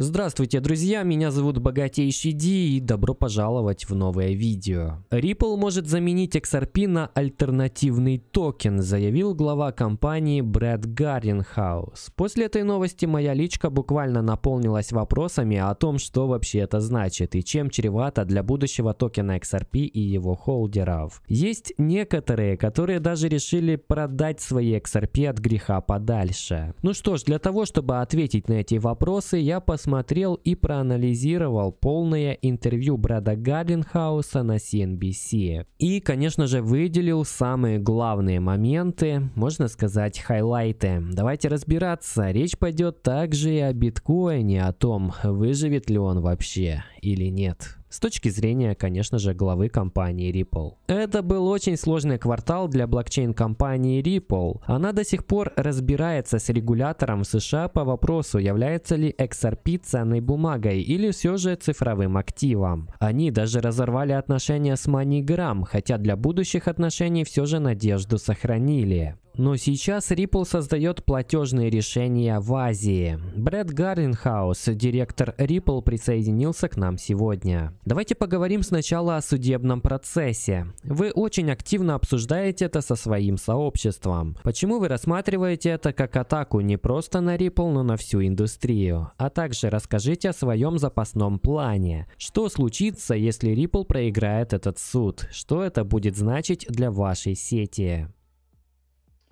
Здравствуйте, друзья, меня зовут Богатейший Ди и добро пожаловать в новое видео. Ripple может заменить XRP на альтернативный токен, заявил глава компании Брэд Гарринхаус. После этой новости моя личка буквально наполнилась вопросами о том, что вообще это значит и чем чревато для будущего токена XRP и его холдеров. Есть некоторые, которые даже решили продать свои XRP от греха подальше. Ну что ж, для того, чтобы ответить на эти вопросы, я посмотрю пересмотрел и проанализировал полное интервью Брэда Гарденхауса на CNBC. И, конечно же, выделил самые главные моменты, можно сказать, хайлайты. Давайте разбираться. Речь пойдет также и о биткоине, о том, выживет ли он вообще или нет с точки зрения, конечно же, главы компании Ripple. Это был очень сложный квартал для блокчейн-компании Ripple. Она до сих пор разбирается с регулятором в США по вопросу, является ли XRP ценной бумагой или все же цифровым активом. Они даже разорвали отношения с MoneyGram, хотя для будущих отношений все же надежду сохранили. Но сейчас Ripple создает платежные решения в Азии. Брэд Гарренхаус, директор Ripple, присоединился к нам сегодня. Давайте поговорим сначала о судебном процессе. Вы очень активно обсуждаете это со своим сообществом. Почему вы рассматриваете это как атаку не просто на Ripple, но на всю индустрию? А также расскажите о своем запасном плане. Что случится, если Ripple проиграет этот суд? Что это будет значить для вашей сети?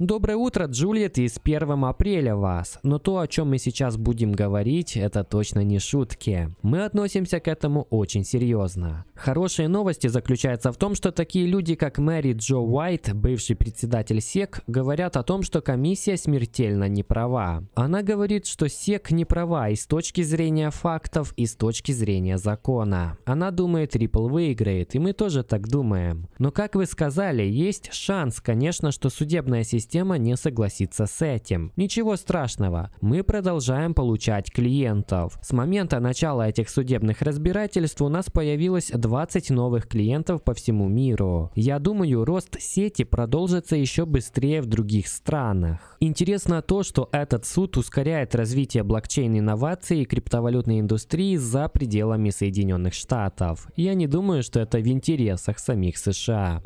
Доброе утро, Джульет, и с 1 апреля вас. Но то, о чем мы сейчас будем говорить, это точно не шутки. Мы относимся к этому очень серьезно. Хорошие новости заключаются в том, что такие люди, как Мэри Джо Уайт, бывший председатель СЕК, говорят о том, что комиссия смертельно не права. Она говорит, что СЕК не права и с точки зрения фактов, и с точки зрения закона. Она думает, Ripple выиграет, и мы тоже так думаем. Но как вы сказали, есть шанс, конечно, что судебная система система не согласится с этим. Ничего страшного, мы продолжаем получать клиентов. С момента начала этих судебных разбирательств у нас появилось 20 новых клиентов по всему миру. Я думаю, рост сети продолжится еще быстрее в других странах. Интересно то, что этот суд ускоряет развитие блокчейн-инноваций и криптовалютной индустрии за пределами Соединенных Штатов. Я не думаю, что это в интересах самих США.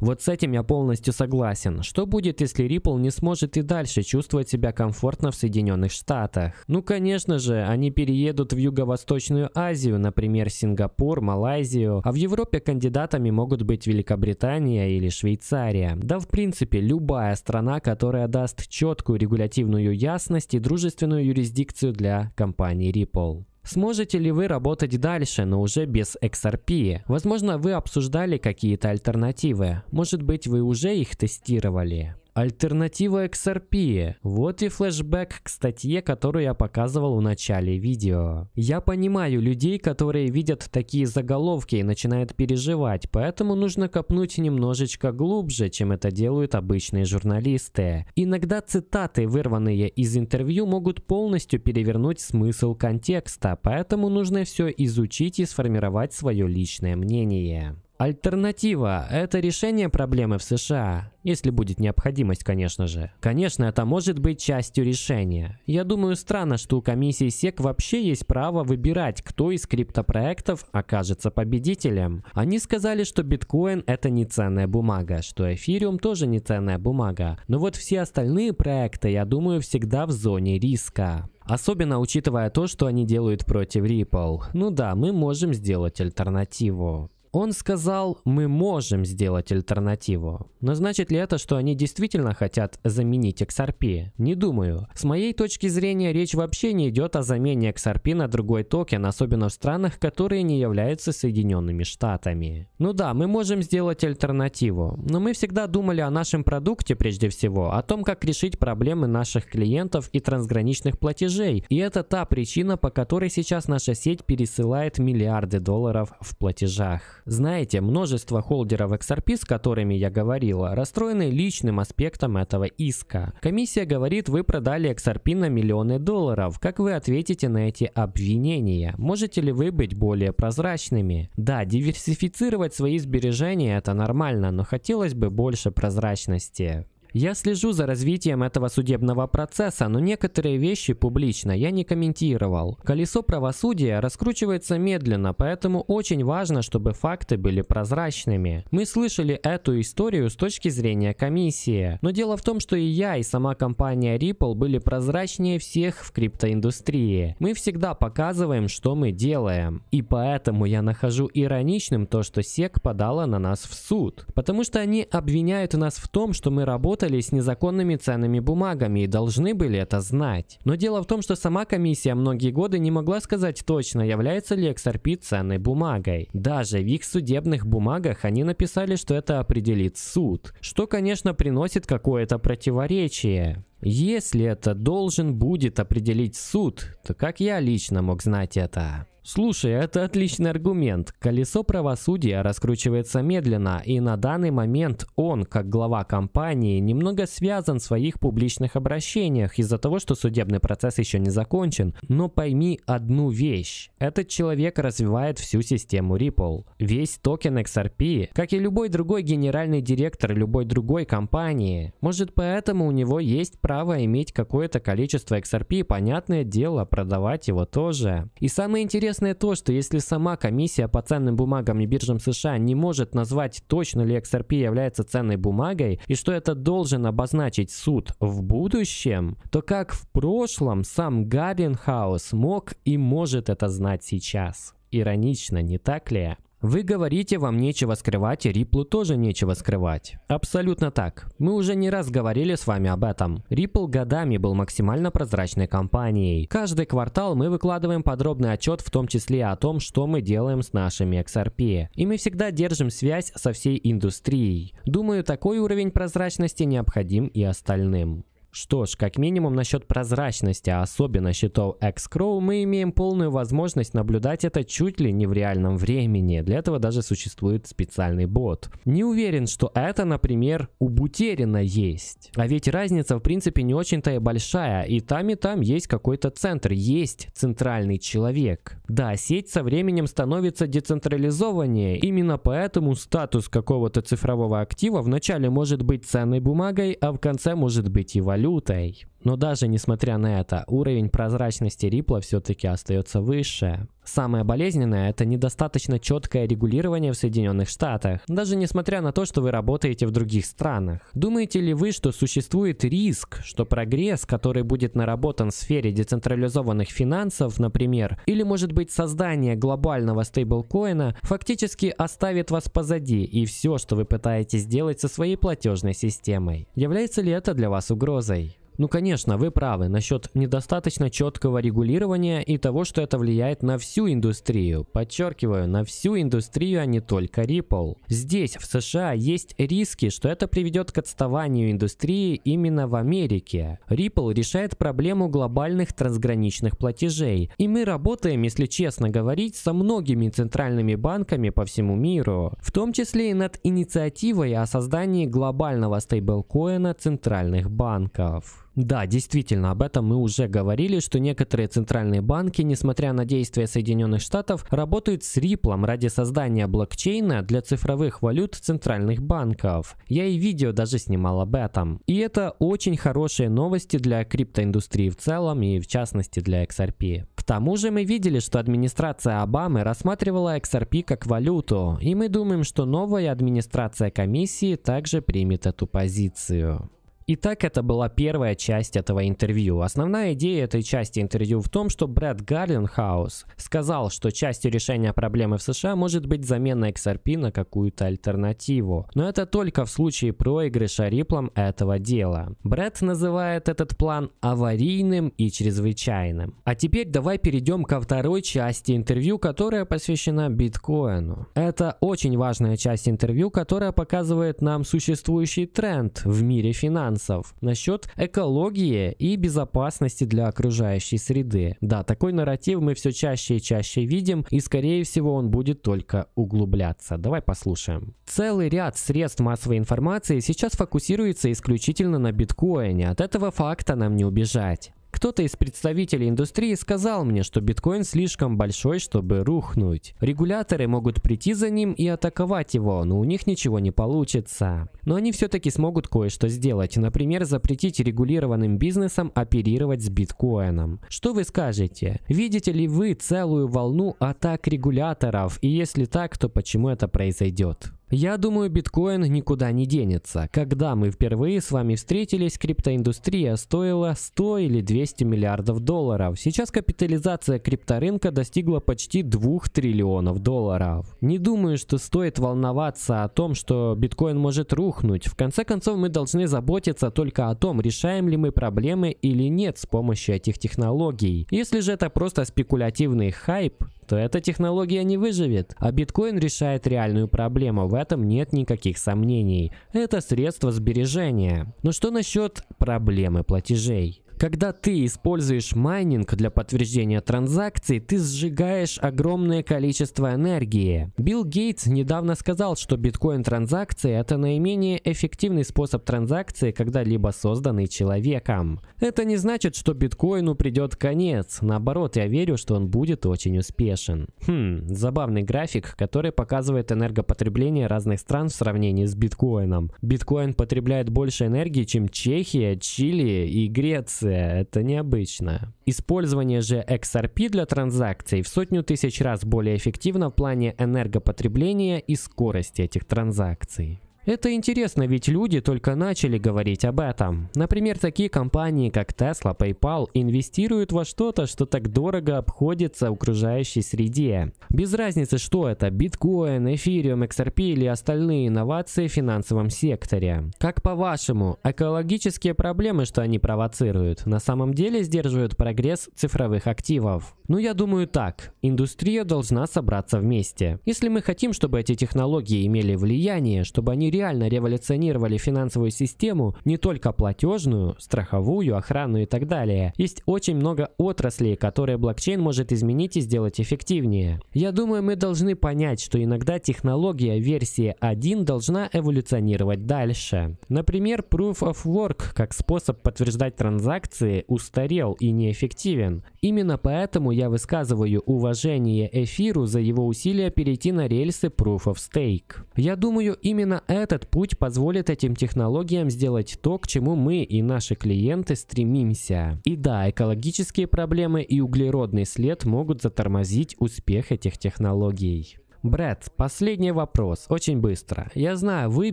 Вот с этим я полностью согласен. Что будет, если Ripple не сможет и дальше чувствовать себя комфортно в Соединенных Штатах? Ну, конечно же, они переедут в Юго-Восточную Азию, например, Сингапур, Малайзию, а в Европе кандидатами могут быть Великобритания или Швейцария. Да, в принципе, любая страна, которая даст четкую регулятивную ясность и дружественную юрисдикцию для компании Ripple. Сможете ли вы работать дальше, но уже без XRP? Возможно, вы обсуждали какие-то альтернативы. Может быть, вы уже их тестировали. Альтернатива XRP. Вот и флешбэк к статье, которую я показывал в начале видео. Я понимаю людей, которые видят такие заголовки и начинают переживать, поэтому нужно копнуть немножечко глубже, чем это делают обычные журналисты. Иногда цитаты, вырванные из интервью, могут полностью перевернуть смысл контекста, поэтому нужно все изучить и сформировать свое личное мнение. Альтернатива – это решение проблемы в США, если будет необходимость, конечно же. Конечно, это может быть частью решения. Я думаю, странно, что у комиссии SEC вообще есть право выбирать, кто из криптопроектов окажется победителем. Они сказали, что биткоин – это не ценная бумага, что эфириум тоже не ценная бумага. Но вот все остальные проекты, я думаю, всегда в зоне риска. Особенно учитывая то, что они делают против Ripple. Ну да, мы можем сделать альтернативу. Он сказал, мы можем сделать альтернативу. Но значит ли это, что они действительно хотят заменить XRP? Не думаю. С моей точки зрения, речь вообще не идет о замене XRP на другой токен, особенно в странах, которые не являются Соединенными Штатами. Ну да, мы можем сделать альтернативу. Но мы всегда думали о нашем продукте прежде всего, о том, как решить проблемы наших клиентов и трансграничных платежей. И это та причина, по которой сейчас наша сеть пересылает миллиарды долларов в платежах. Знаете, множество холдеров XRP, с которыми я говорила, расстроены личным аспектом этого иска. Комиссия говорит, вы продали XRP на миллионы долларов. Как вы ответите на эти обвинения? Можете ли вы быть более прозрачными? Да, диверсифицировать свои сбережения это нормально, но хотелось бы больше прозрачности. Я слежу за развитием этого судебного процесса, но некоторые вещи публично я не комментировал. Колесо правосудия раскручивается медленно, поэтому очень важно, чтобы факты были прозрачными. Мы слышали эту историю с точки зрения комиссии. Но дело в том, что и я, и сама компания Ripple были прозрачнее всех в криптоиндустрии. Мы всегда показываем, что мы делаем. И поэтому я нахожу ироничным то, что SEC подала на нас в суд. Потому что они обвиняют нас в том, что мы работаем работали с незаконными ценными бумагами и должны были это знать. Но дело в том, что сама комиссия многие годы не могла сказать точно, является ли XRP ценной бумагой. Даже в их судебных бумагах они написали, что это определит суд, что, конечно, приносит какое-то противоречие. Если это должен будет определить суд, то как я лично мог знать это? Слушай, это отличный аргумент. Колесо правосудия раскручивается медленно, и на данный момент он, как глава компании, немного связан в своих публичных обращениях из-за того, что судебный процесс еще не закончен. Но пойми одну вещь. Этот человек развивает всю систему Ripple. Весь токен XRP, как и любой другой генеральный директор любой другой компании. Может поэтому у него есть право иметь какое-то количество XRP, понятное дело, продавать его тоже. И самое интересное, Интересно то, что если сама комиссия по ценным бумагам и биржам США не может назвать, точно ли XRP является ценной бумагой, и что это должен обозначить суд в будущем, то как в прошлом сам Гарринхаус мог и может это знать сейчас. Иронично, не так ли? Вы говорите, вам нечего скрывать, и Ripple тоже нечего скрывать. Абсолютно так. Мы уже не раз говорили с вами об этом. Ripple годами был максимально прозрачной компанией. Каждый квартал мы выкладываем подробный отчет, в том числе о том, что мы делаем с нашими XRP. И мы всегда держим связь со всей индустрией. Думаю, такой уровень прозрачности необходим и остальным. Что ж, как минимум насчет прозрачности, а особенно счетов X-Crow, мы имеем полную возможность наблюдать это чуть ли не в реальном времени. Для этого даже существует специальный бот. Не уверен, что это, например, у Бутерина есть. А ведь разница в принципе не очень-то и большая. И там и там есть какой-то центр, есть центральный человек. Да, сеть со временем становится децентрализованнее. Именно поэтому статус какого-то цифрового актива вначале может быть ценной бумагой, а в конце может быть и валютой лютой. Но даже несмотря на это, уровень прозрачности Ripple все-таки остается выше. Самое болезненное – это недостаточно четкое регулирование в Соединенных Штатах, даже несмотря на то, что вы работаете в других странах. Думаете ли вы, что существует риск, что прогресс, который будет наработан в сфере децентрализованных финансов, например, или может быть создание глобального стейблкоина, фактически оставит вас позади и все, что вы пытаетесь сделать со своей платежной системой? Является ли это для вас угрозой? Ну, конечно, вы правы насчет недостаточно четкого регулирования и того, что это влияет на всю индустрию. Подчеркиваю, на всю индустрию, а не только Ripple. Здесь, в США, есть риски, что это приведет к отставанию индустрии именно в Америке. Ripple решает проблему глобальных трансграничных платежей. И мы работаем, если честно говорить, со многими центральными банками по всему миру. В том числе и над инициативой о создании глобального стейблкоина центральных банков. Да, действительно, об этом мы уже говорили, что некоторые центральные банки, несмотря на действия Соединенных Штатов, работают с Ripple ради создания блокчейна для цифровых валют центральных банков. Я и видео даже снимал об этом. И это очень хорошие новости для криптоиндустрии в целом и в частности для XRP. К тому же мы видели, что администрация Обамы рассматривала XRP как валюту, и мы думаем, что новая администрация комиссии также примет эту позицию. Итак, это была первая часть этого интервью. Основная идея этой части интервью в том, что Брэд Гарленхаус сказал, что частью решения проблемы в США может быть замена XRP на какую-то альтернативу. Но это только в случае проигрыша риплом этого дела. Брэд называет этот план аварийным и чрезвычайным. А теперь давай перейдем ко второй части интервью, которая посвящена биткоину. Это очень важная часть интервью, которая показывает нам существующий тренд в мире финансов нюансов насчет экологии и безопасности для окружающей среды. Да, такой нарратив мы все чаще и чаще видим, и скорее всего он будет только углубляться. Давай послушаем. Целый ряд средств массовой информации сейчас фокусируется исключительно на биткоине. От этого факта нам не убежать. Кто-то из представителей индустрии сказал мне, что биткоин слишком большой, чтобы рухнуть. Регуляторы могут прийти за ним и атаковать его, но у них ничего не получится. Но они все-таки смогут кое-что сделать, например, запретить регулированным бизнесам оперировать с биткоином. Что вы скажете? Видите ли вы целую волну атак регуляторов? И если так, то почему это произойдет? Я думаю, биткоин никуда не денется. Когда мы впервые с вами встретились, криптоиндустрия стоила 100 или 200 миллиардов долларов. Сейчас капитализация крипторынка достигла почти 2 триллионов долларов. Не думаю, что стоит волноваться о том, что биткоин может рухнуть. В конце концов, мы должны заботиться только о том, решаем ли мы проблемы или нет с помощью этих технологий. Если же это просто спекулятивный хайп, то эта технология не выживет. А биткоин решает реальную проблему. В этом нет никаких сомнений. Это средство сбережения. Но что насчет проблемы платежей? Когда ты используешь майнинг для подтверждения транзакций, ты сжигаешь огромное количество энергии. Билл Гейтс недавно сказал, что биткоин-транзакции – это наименее эффективный способ транзакции, когда-либо созданный человеком. Это не значит, что биткоину придет конец. Наоборот, я верю, что он будет очень успешен. Хм, забавный график, который показывает энергопотребление разных стран в сравнении с биткоином. Биткоин потребляет больше энергии, чем Чехия, Чили и Греция условия, это необычно. Использование же XRP для транзакций в сотню тысяч раз более эффективно в плане энергопотребления и скорости этих транзакций. Это интересно, ведь люди только начали говорить об этом. Например, такие компании, как Tesla, PayPal, инвестируют во что-то, что так дорого обходится окружающей среде. Без разницы, что это – биткоин, эфириум, XRP или остальные инновации в финансовом секторе. Как по-вашему, экологические проблемы, что они провоцируют, на самом деле сдерживают прогресс цифровых активов? Ну, я думаю так. Индустрия должна собраться вместе. Если мы хотим, чтобы эти технологии имели влияние, чтобы они реально революционировали финансовую систему, не только платежную, страховую, охранную и так далее. Есть очень много отраслей, которые блокчейн может изменить и сделать эффективнее. Я думаю, мы должны понять, что иногда технология версии 1 должна эволюционировать дальше. Например, Proof of Work как способ подтверждать транзакции устарел и неэффективен. Именно поэтому я высказываю уважение эфиру за его усилия перейти на рельсы Proof of Stake. Я думаю, именно этот путь позволит этим технологиям сделать то, к чему мы и наши клиенты стремимся. И да, экологические проблемы и углеродный след могут затормозить успех этих технологий. Брэд, последний вопрос, очень быстро. Я знаю, вы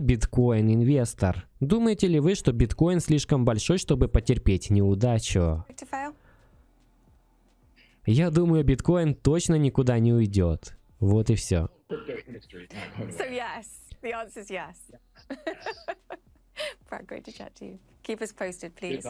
биткоин-инвестор. Думаете ли вы, что биткоин слишком большой, чтобы потерпеть неудачу? Я думаю, биткоин точно никуда не уйдет. Вот и все. So yes, the answer is yes. Brad, great to chat to you. Keep us posted, please.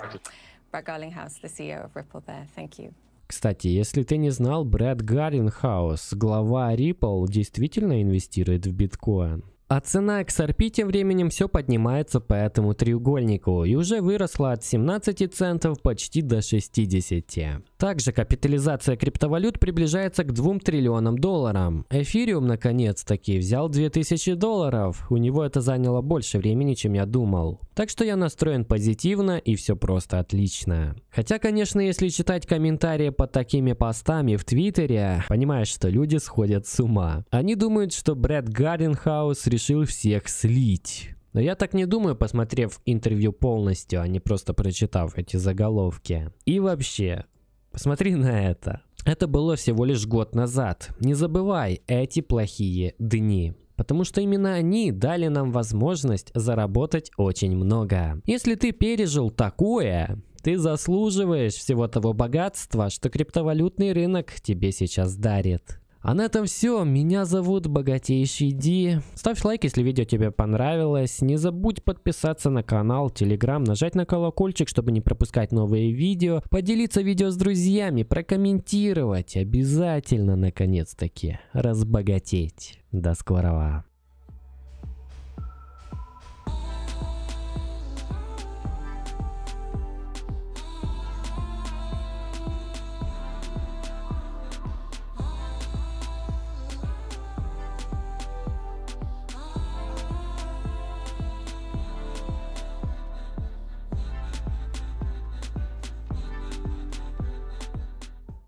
Brad Garlinghouse, the CEO of Ripple there. Thank you. Кстати, если ты не знал, Брэд Гарринхаус, глава Ripple, действительно инвестирует в биткоин. А цена XRP тем временем все поднимается по этому треугольнику и уже выросла от 17 центов почти до 60. Также капитализация криптовалют приближается к 2 триллионам долларам. Эфириум, наконец-таки, взял 2000 долларов. У него это заняло больше времени, чем я думал. Так что я настроен позитивно и все просто отлично. Хотя, конечно, если читать комментарии под такими постами в Твиттере, понимаешь, что люди сходят с ума. Они думают, что Брэд Гарденхаус решил всех слить. Но я так не думаю, посмотрев интервью полностью, а не просто прочитав эти заголовки. И вообще, Посмотри на это. Это было всего лишь год назад. Не забывай эти плохие дни потому что именно они дали нам возможность заработать очень много. Если ты пережил такое, ты заслуживаешь всего того богатства, что криптовалютный рынок тебе сейчас дарит. А на этом все. Меня зовут Богатейший Ди. Ставь лайк, если видео тебе понравилось. Не забудь подписаться на канал, телеграм, нажать на колокольчик, чтобы не пропускать новые видео. Поделиться видео с друзьями, прокомментировать. Обязательно, наконец-таки, разбогатеть. До скорого.